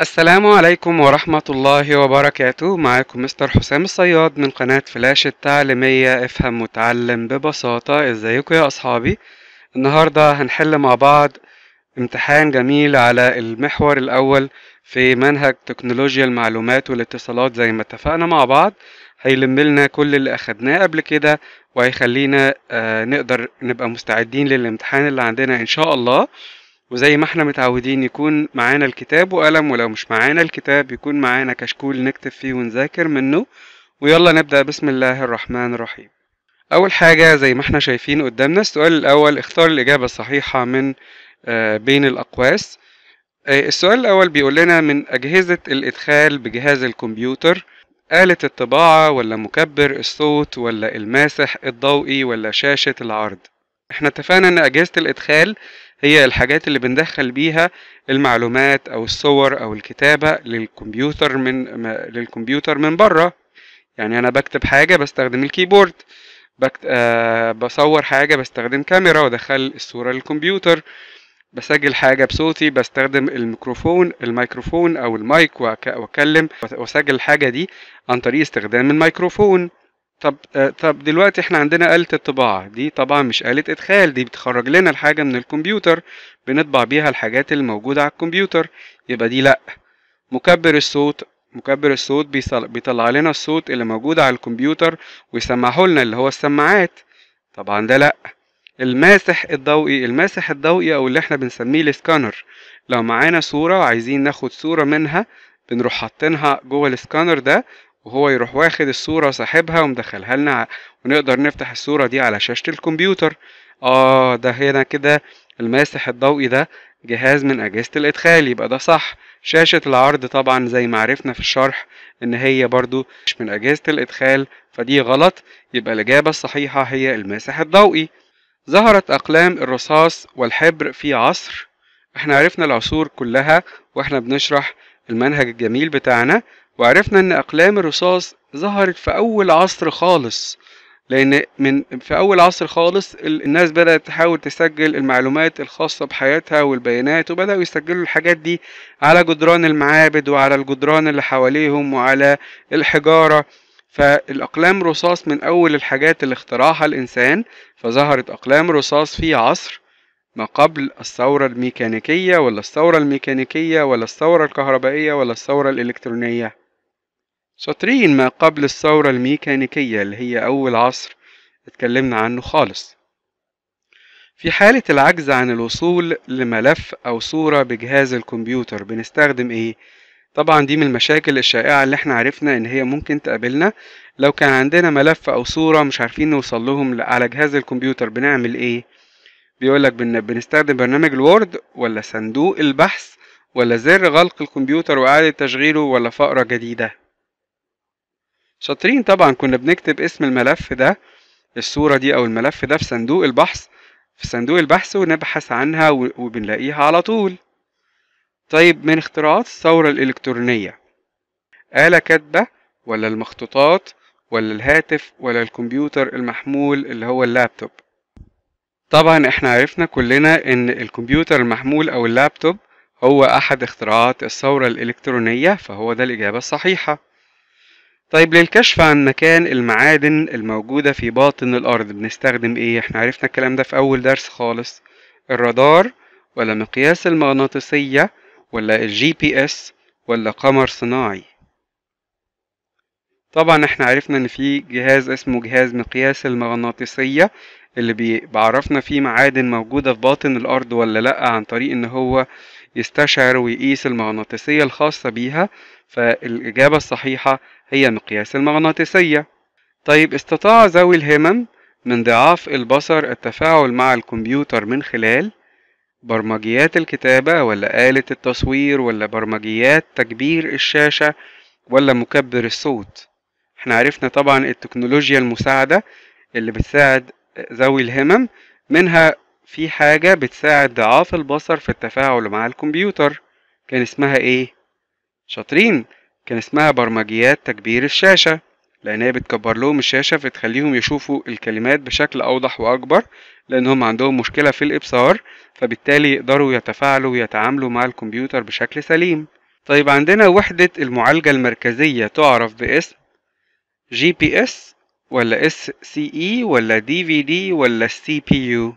السلام عليكم ورحمة الله وبركاته معاكم مستر حسام الصياد من قناة فلاش التعليمية افهم وتعلم ببساطة ازيكم يا اصحابي النهاردة هنحل مع بعض امتحان جميل على المحور الاول في منهج تكنولوجيا المعلومات والاتصالات زي ما اتفقنا مع بعض هيلملنا كل اللي اخدناه قبل كده وهيخلينا آه نقدر نبقى مستعدين للامتحان اللي عندنا ان شاء الله وزي ما احنا متعودين يكون معانا الكتاب وقلم ولو مش معانا الكتاب يكون معانا كشكول نكتب فيه ونذاكر منه ويلا نبدأ بسم الله الرحمن الرحيم أول حاجة زي ما احنا شايفين قدامنا السؤال الأول اختار الإجابة الصحيحة من آه، بين الأقواس آه، السؤال الأول بيقول لنا من أجهزة الإدخال بجهاز الكمبيوتر آلة الطباعة ولا مكبر الصوت ولا الماسح الضوئي ولا شاشة العرض احنا اتفقنا ان اجهزة الادخال هي الحاجات اللي بندخل بيها المعلومات او الصور او الكتابة للكمبيوتر من للكمبيوتر من بره يعني انا بكتب حاجة بستخدم الكيبورد بكت... آه بصور حاجة بستخدم كاميرا وادخل الصورة للكمبيوتر بسجل حاجة بصوتي بستخدم الميكروفون الميكروفون أو المايك وأكلم وأسجل الحاجة دي عن طريق استخدام الميكروفون طب آه، طب دلوقتي احنا عندنا آلة الطباعة دي طبعا مش آلة إدخال دي بتخرج لنا الحاجة من الكمبيوتر بنطبع بيها الحاجات الموجودة على الكمبيوتر يبقى دي لأ مكبر الصوت مكبر الصوت بيطلع لنا الصوت اللي موجود على الكمبيوتر ويسمعه لنا اللي هو السماعات طبعا ده لأ الماسح الضوئي الماسح الضوئي أو اللي احنا بنسميه السكانر لو معانا صورة وعايزين ناخد صورة منها بنروح حاطينها جوه السكانر ده وهو يروح واخد الصورة صاحبها ومدخلها لنا ونقدر نفتح الصورة دي على شاشة الكمبيوتر اه ده هنا كده الماسح الضوئي ده جهاز من أجهزة الإدخال يبقى ده صح شاشة العرض طبعا زي ما عرفنا في الشرح إن هي برضو مش من أجهزة الإدخال فدي غلط يبقى الإجابة الصحيحة هي الماسح الضوئي ظهرت أقلام الرصاص والحبر في عصر احنا عرفنا العصور كلها واحنا بنشرح المنهج الجميل بتاعنا وعرفنا ان اقلام الرصاص ظهرت في اول عصر خالص لان من في اول عصر خالص الناس بدات تحاول تسجل المعلومات الخاصه بحياتها والبيانات وبداوا يسجلوا الحاجات دي على جدران المعابد وعلى الجدران اللي حواليهم وعلى الحجاره فالاقلام رصاص من اول الحاجات اللي اخترعها الانسان فظهرت اقلام رصاص في عصر ما قبل الثورة الميكانيكية ولا الثورة الميكانيكية ولا الثورة الكهربائية ولا الثورة الإلكترونية شاطرين ما قبل الثورة الميكانيكية اللي هي أول عصر اتكلمنا عنه خالص في حالة العجز عن الوصول لملف أو صورة بجهاز الكمبيوتر بنستخدم إيه؟ طبعا دي من المشاكل الشائعة اللي احنا عرفنا إن هي ممكن تقابلنا لو كان عندنا ملف أو صورة مش عارفين نوصل لهم على جهاز الكمبيوتر بنعمل إيه؟ بيقول لك بن... بنستخدم برنامج الوورد ولا صندوق البحث ولا زر غلق الكمبيوتر وإعادة تشغيله ولا فقرة جديدة شاطرين طبعا كنا بنكتب اسم الملف ده الصورة دي أو الملف ده في صندوق البحث في صندوق البحث ونبحث عنها وبنلاقيها على طول طيب من اختراعات الثورة الإلكترونية آلة كاتبة ولا المخطوطات ولا الهاتف ولا الكمبيوتر المحمول اللي هو اللابتوب طبعا احنا عرفنا كلنا ان الكمبيوتر المحمول او اللابتوب هو احد اختراعات الثورة الالكترونية فهو ده الاجابة الصحيحة طيب للكشف عن مكان المعادن الموجودة في باطن الارض بنستخدم ايه احنا عرفنا الكلام ده في اول درس خالص الرادار ولا مقياس المغناطيسية ولا الجي بي اس ولا قمر صناعي طبعا احنا عرفنا ان في جهاز اسمه جهاز مقياس المغناطيسية اللي بيعرفنا فيه معادن موجودة في باطن الأرض ولا لأ عن طريق إن هو يستشعر ويقيس المغناطيسية الخاصة بيها فالإجابة الصحيحة هي مقياس المغناطيسية طيب استطاع ذوي الهمم من ضعاف البصر التفاعل مع الكمبيوتر من خلال برمجيات الكتابة ولا آلة التصوير ولا برمجيات تكبير الشاشة ولا مكبر الصوت احنا عرفنا طبعا التكنولوجيا المساعدة اللي بتساعد ذوي الهمم منها في حاجة بتساعد ضعاف البصر في التفاعل مع الكمبيوتر كان اسمها ايه؟ شاطرين كان اسمها برمجيات تكبير الشاشة لأن هي بتكبر لهم الشاشة فتخليهم يشوفوا الكلمات بشكل أوضح وأكبر لأنهم عندهم مشكلة في الإبصار فبالتالي يقدروا يتفاعلوا ويتعاملوا مع الكمبيوتر بشكل سليم طيب عندنا وحدة المعالجة المركزية تعرف باسم جي بي اس ولا اس سي اي ولا دي في دي ولا CPU بي يو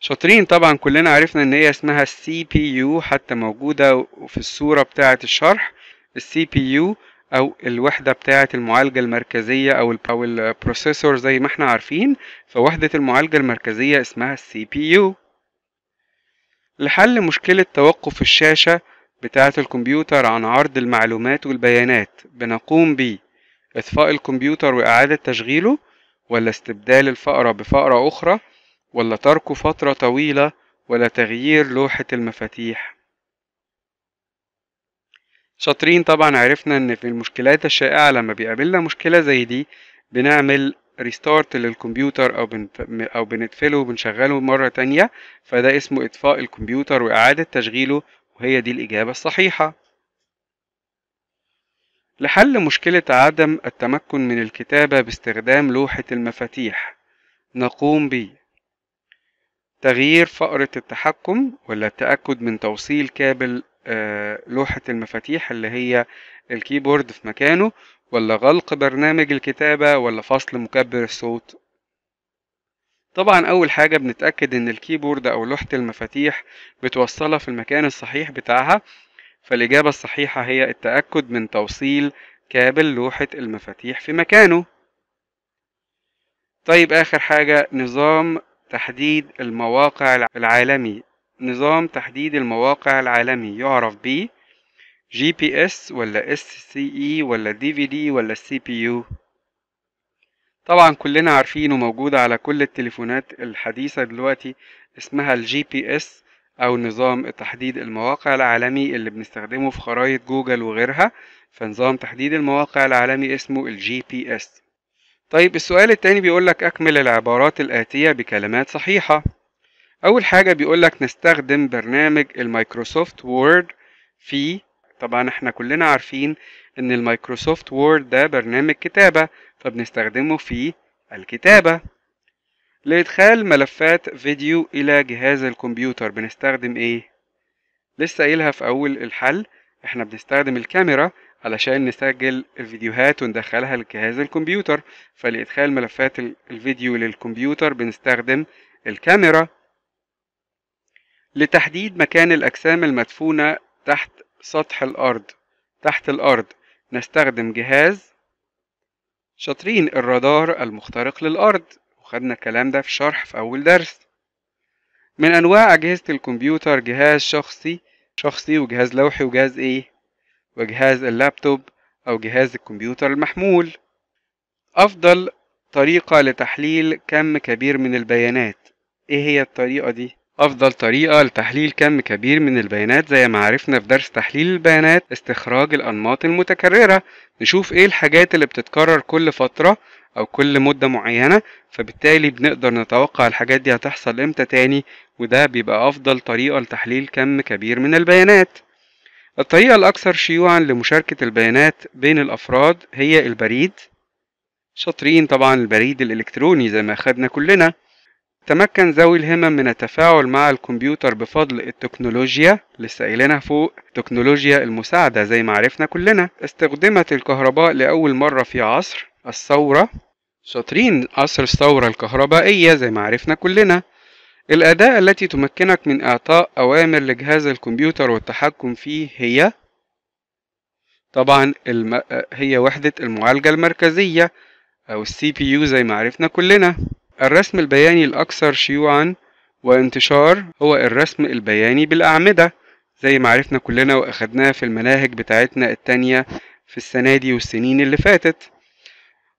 شاطرين طبعا كلنا عرفنا ان هي اسمها CPU بي يو حتى موجودة في الصورة بتاعة الشرح السي بي يو او الوحدة بتاعة المعالجة المركزية او البروسيسور زي ما احنا عارفين فوحدة المعالجة المركزية اسمها السي بي يو لحل مشكلة توقف الشاشة بتاعة الكمبيوتر عن عرض المعلومات والبيانات بنقوم بيه إطفاء الكمبيوتر وإعادة تشغيله ولا استبدال الفقرة بفقرة أخرى ولا تركه فترة طويلة ولا تغيير لوحة المفاتيح شاطرين طبعا عرفنا ان في المشكلات الشائعة لما بيقابلنا مشكلة زي دي بنعمل ريستارت للكمبيوتر او او بنقفله وبنشغله مرة تانية فده اسمه اطفاء الكمبيوتر واعادة تشغيله وهي دي الاجابة الصحيحة لحل مشكلة عدم التمكن من الكتابة باستخدام لوحة المفاتيح نقوم ب تغيير فأرة التحكم ولا التأكد من توصيل كابل آه، لوحة المفاتيح اللي هي الكيبورد في مكانه ولا غلق برنامج الكتابة ولا فصل مكبر الصوت طبعا أول حاجة بنتأكد إن الكيبورد أو لوحة المفاتيح بتوصلها في المكان الصحيح بتاعها فالإجابة الصحيحة هي التأكد من توصيل كابل لوحة المفاتيح في مكانه طيب آخر حاجة نظام تحديد المواقع العالمي نظام تحديد المواقع العالمي يعرف ب جي بي اس ولا اس سي اي ولا دي في دي ولا سي بي يو طبعا كلنا عارفينه موجود على كل التليفونات الحديثة دلوقتي اسمها الجي بي اس أو نظام تحديد المواقع العالمي اللي بنستخدمه في خرائط جوجل وغيرها فنظام تحديد المواقع العالمي اسمه الجي بي اس طيب السؤال التاني بيقولك أكمل العبارات الآتية بكلمات صحيحة أول حاجة بيقولك نستخدم برنامج المايكروسوفت وورد في طبعا احنا كلنا عارفين ان المايكروسوفت وورد ده برنامج كتابة فبنستخدمه في الكتابة لإدخال ملفات فيديو إلى جهاز الكمبيوتر بنستخدم إيه؟ لسه قايلها في أول الحل إحنا بنستخدم الكاميرا علشان نسجل الفيديوهات وندخلها لجهاز الكمبيوتر فلإدخال ملفات الفيديو للكمبيوتر بنستخدم الكاميرا لتحديد مكان الأجسام المدفونة تحت سطح الأرض تحت الأرض نستخدم جهاز شاطرين الرادار المخترق للأرض خدنا الكلام ده في شرح في أول درس من أنواع أجهزة الكمبيوتر جهاز شخصي شخصي وجهاز لوحي وجهاز إيه وجهاز اللابتوب أو جهاز الكمبيوتر المحمول أفضل طريقة لتحليل كم كبير من البيانات إيه هي الطريقة دي؟ أفضل طريقة لتحليل كم كبير من البيانات زي ما عرفنا في درس تحليل البيانات استخراج الأنماط المتكررة نشوف إيه الحاجات اللي بتتكرر كل فترة أو كل مدة معينة فبالتالي بنقدر نتوقع الحاجات دي هتحصل إمتى تاني وده بيبقى أفضل طريقة لتحليل كم كبير من البيانات الطريقة الأكثر شيوعا لمشاركة البيانات بين الأفراد هي البريد شاطرين طبعا البريد الإلكتروني زي ما أخدنا كلنا تمكن ذوي الهمم من التفاعل مع الكمبيوتر بفضل التكنولوجيا لسه قايلينها فوق تكنولوجيا المساعدة زي ما عرفنا كلنا استخدمت الكهرباء لأول مرة في عصر الثورة شاطرين عصر الثورة الكهربائية زي ما عرفنا كلنا الأداة التي تمكنك من إعطاء أوامر لجهاز الكمبيوتر والتحكم فيه هي طبعا الم... هي وحدة المعالجة المركزية أو السي بي يو زي ما عرفنا كلنا الرسم البياني الأكثر شيوعًا وانتشار هو الرسم البياني بالأعمدة زي ما عرفنا كلنا وأخدناه في المناهج بتاعتنا التانية في السنة دي والسنين اللي فاتت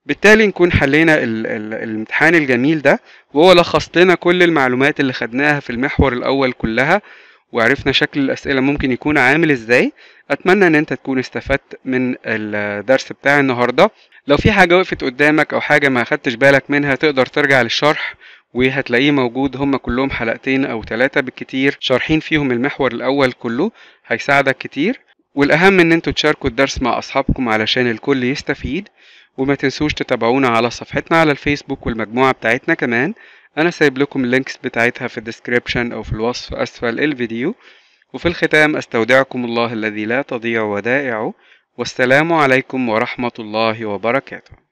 بالتالي نكون حلينا ال ال الامتحان الجميل ده وهو لخص لنا كل المعلومات اللي خدناها في المحور الأول كلها وعرفنا شكل الأسئلة ممكن يكون عامل إزاي أتمنى إن أنت تكون استفدت من الدرس بتاع النهاردة لو في حاجة وقفت قدامك أو حاجة ما خدتش بالك منها تقدر ترجع للشرح وهتلاقيه موجود هما كلهم حلقتين أو ثلاثة بالكتير شارحين فيهم المحور الأول كله هيساعدك كتير والأهم إن أنتوا تشاركوا الدرس مع أصحابكم علشان الكل يستفيد وما تنسوش تتابعونا على صفحتنا على الفيسبوك والمجموعة بتاعتنا كمان انا سايب لكم اللينكس بتاعتها في الديسكريبشن او في الوصف اسفل الفيديو وفي الختام استودعكم الله الذي لا تضيع ودائعه والسلام عليكم ورحمة الله وبركاته